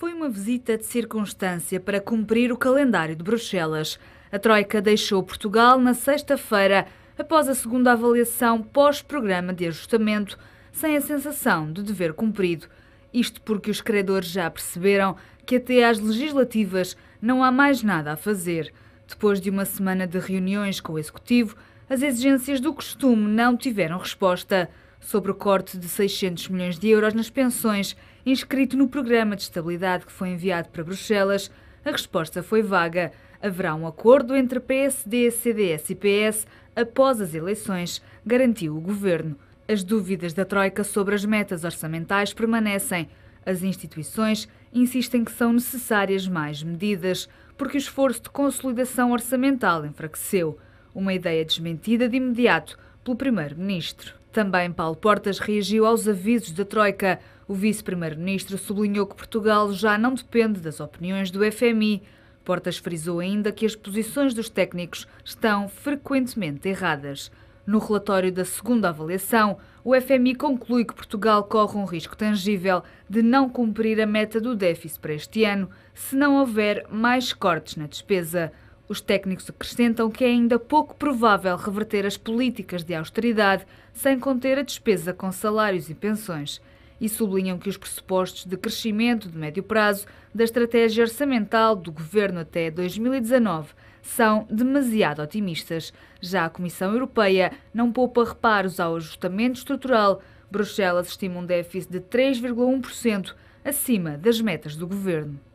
Foi uma visita de circunstância para cumprir o calendário de Bruxelas. A Troika deixou Portugal na sexta-feira, após a segunda avaliação pós-programa de ajustamento, sem a sensação de dever cumprido. Isto porque os credores já perceberam que até às legislativas não há mais nada a fazer. Depois de uma semana de reuniões com o Executivo, as exigências do costume não tiveram resposta sobre o corte de 600 milhões de euros nas pensões, inscrito no programa de estabilidade que foi enviado para Bruxelas, a resposta foi vaga. Haverá um acordo entre PSD, CDS e PS após as eleições, garantiu o governo. As dúvidas da Troika sobre as metas orçamentais permanecem. As instituições insistem que são necessárias mais medidas, porque o esforço de consolidação orçamental enfraqueceu. Uma ideia desmentida de imediato pelo Primeiro-Ministro. Também Paulo Portas reagiu aos avisos da Troika. O vice-primeiro-ministro sublinhou que Portugal já não depende das opiniões do FMI. Portas frisou ainda que as posições dos técnicos estão frequentemente erradas. No relatório da segunda avaliação, o FMI conclui que Portugal corre um risco tangível de não cumprir a meta do déficit para este ano se não houver mais cortes na despesa. Os técnicos acrescentam que é ainda pouco provável reverter as políticas de austeridade sem conter a despesa com salários e pensões. E sublinham que os pressupostos de crescimento de médio prazo da estratégia orçamental do governo até 2019 são demasiado otimistas. Já a Comissão Europeia não poupa reparos ao ajustamento estrutural. Bruxelas estima um déficit de 3,1%, acima das metas do governo.